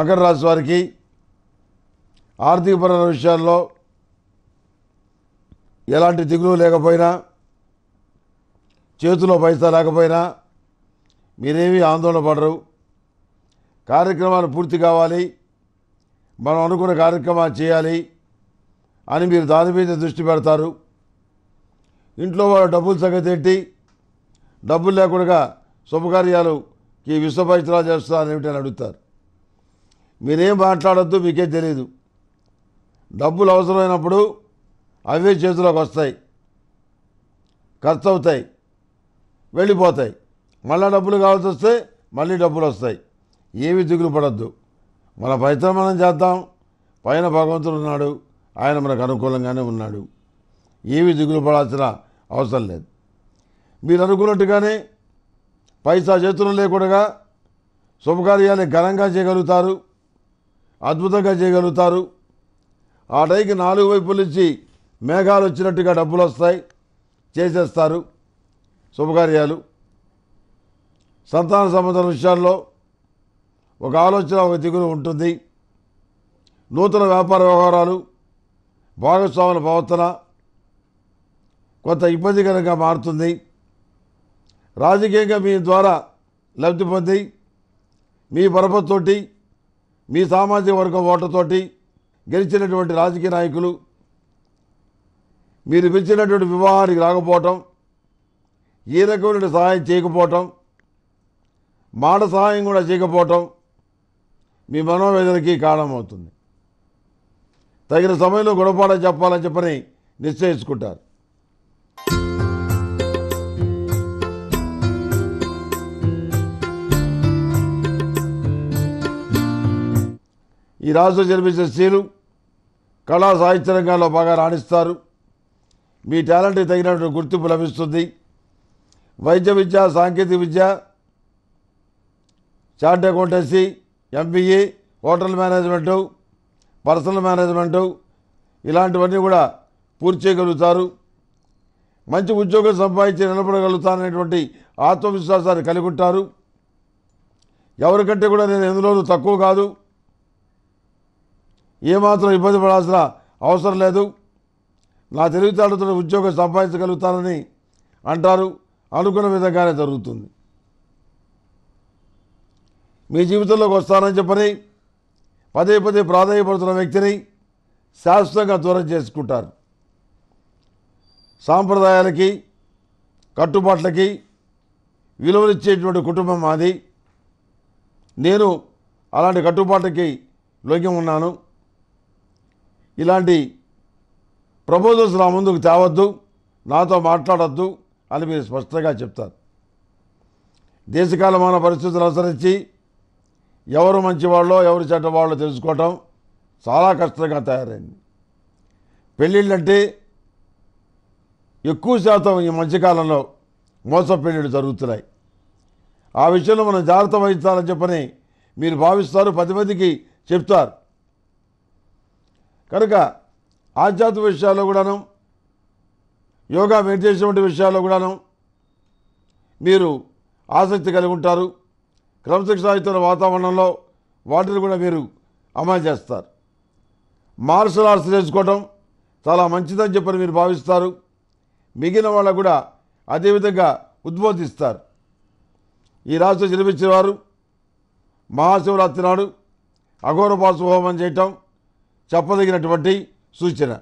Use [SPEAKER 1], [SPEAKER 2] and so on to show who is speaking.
[SPEAKER 1] మకర రాశి వారికి ఆర్థికపరమైన విషయాల్లో ఎలాంటి దిగులు లేకపోయినా చేతిలో పైసా లేకపోయినా మీరేమీ ఆందోళన పడరు కార్యక్రమాలు పూర్తి కావాలి మనం అనుకున్న కార్యక్రమాలు చేయాలి అని మీరు దాని మీద దృష్టి పెడతారు ఇంట్లో వాళ్ళు డబ్బులు సగతెట్టి డబ్బులు లేకుండా శుభకార్యాలుకి విశ్వపరిచరాలు చేస్తున్నారని ఏమిటని అడుగుతారు మీరేం మాట్లాడద్దు మీకే తెలియదు డబ్బులు అవసరమైనప్పుడు అవే చేతిలోకి వస్తాయి ఖర్చు అవుతాయి వెళ్ళిపోతాయి మళ్ళీ డబ్బులు కావాల్సి వస్తే మళ్ళీ డబ్బులు వస్తాయి ఏవి దిగులు పడద్దు మన పైతం మనం చేద్దాం పైన భగవంతుడు ఉన్నాడు ఆయన మనకు అనుకూలంగానే ఉన్నాడు ఏవి దిగులు పడాల్సిన అవసరం లేదు మీరు అనుకున్నట్టుగానే పైసా చేతులు లేకుండా శుభకార్యాన్ని ఘనంగా చేయగలుగుతారు అద్భుతంగా చేయగలుగుతారు ఆ టైంకి నాలుగు వైపుల నుంచి మేఘాలు వచ్చినట్టుగా డబ్బులు వస్తాయి చేసేస్తారు శుభకార్యాలు సంతాన సంబంధం విషయాల్లో ఒక ఆలోచన ఒక దిగులు ఉంటుంది నూతన వ్యాపార వ్యవహారాలు భాగస్వాముల ప్రవర్తన కొంత ఇబ్బందికరంగా మారుతుంది రాజకీయంగా మీ ద్వారా లబ్ధి పొంది మీ పరపతితోటి మీ సామాజిక వర్గం ఓటుతోటి గెలిచినటువంటి రాజకీయ నాయకులు మీరు పిలిచినటువంటి వివాహానికి రాకపోవటం ఏ రకమైన సహాయం చేయకపోవటం మాట సహాయం కూడా చేయకపోవటం మీ మనోవేదనకి కారణమవుతుంది తగిన సమయంలో గుణపాఠం చెప్పాలని చెప్పని నిశ్చయించుకుంటారు ఈ రాష్ట్రం జన్మించిన స్త్రీలు కళా సాహిత్య రంగాల్లో బాగా రాణిస్తారు మీ టాలెంట్కి తగినటువంటి గుర్తింపు లభిస్తుంది వైద్య విద్య సాంకేతిక విద్య chart accountancy MBA hotel management personal management ఇలాంటివన్నీ కూడా పూర్తి చేయగలుగుతారు మంచి ఉద్యోగం సంపాదించి నిలబడగలుగుతాననేటువంటి ఆత్మవిశ్వాసాన్ని కలిగి ఉంటారు ఎవరికంటే కూడా నేను ఎందులోనూ తక్కువ కాదు ఏమాత్రం ఇబ్బంది పడాల్సిన అవసరం లేదు నా తెలివితేటతో ఉద్యోగం సంపాదించగలుగుతానని అంటారు అనుకున్న విధంగానే జరుగుతుంది మీ జీవితంలోకి వస్తానని చెప్పని పదే పదే ప్రాధాన్యపడుతున్న వ్యక్తిని శాశ్వతంగా దూరం చేసుకుంటారు సాంప్రదాయాలకి కట్టుబాట్లకి విలువనిచ్చేటువంటి కుటుంబం మాది నేను అలాంటి కట్టుబాట్లకి లోక్యం ఉన్నాను ఇలాంటి ప్రపోజల్స్ నా ముందుకు తేవద్దు నాతో మాట్లాడద్దు అని మీరు స్పష్టంగా చెప్తారు దేశకాలమైన పరిస్థితులు అనుసరించి ఎవరు మంచివాళ్ళో ఎవరు చెడ్డవాళ్ళో తెలుసుకోవటం చాలా కష్టంగా తయారైంది పెళ్ళిళ్ళంటే ఎక్కువ శాతం ఈ మధ్యకాలంలో మోస పెళ్ళిళ్ళు జరుగుతున్నాయి ఆ విషయంలో మనం జాగ్రత్త వహించాలని చెప్పని మీరు భావిస్తారు పది మందికి చెప్తారు కనుక ఆధ్యాత్మిక విషయాల్లో కూడాను యోగా మెడిటేషన్ వంటి విషయాల్లో కూడాను మీరు ఆసక్తి కలిగి ఉంటారు క్రమశిక్షణాయుతమైన వాతావరణంలో వాటిని కూడా మీరు అమలు చేస్తారు మార్షల్ ఆర్ట్స్ నేర్చుకోవడం చాలా మంచిదని చెప్పని మీరు భావిస్తారు మిగిలిన వాళ్ళకు కూడా అదేవిధంగా ఉద్బోధిస్తారు ఈ రాష్ట్రం జన్మించిన వారు మహాశివరాత్రి నాడు అఘోరపాసు హోమం చేయటం చెప్పదగినటువంటి సూచన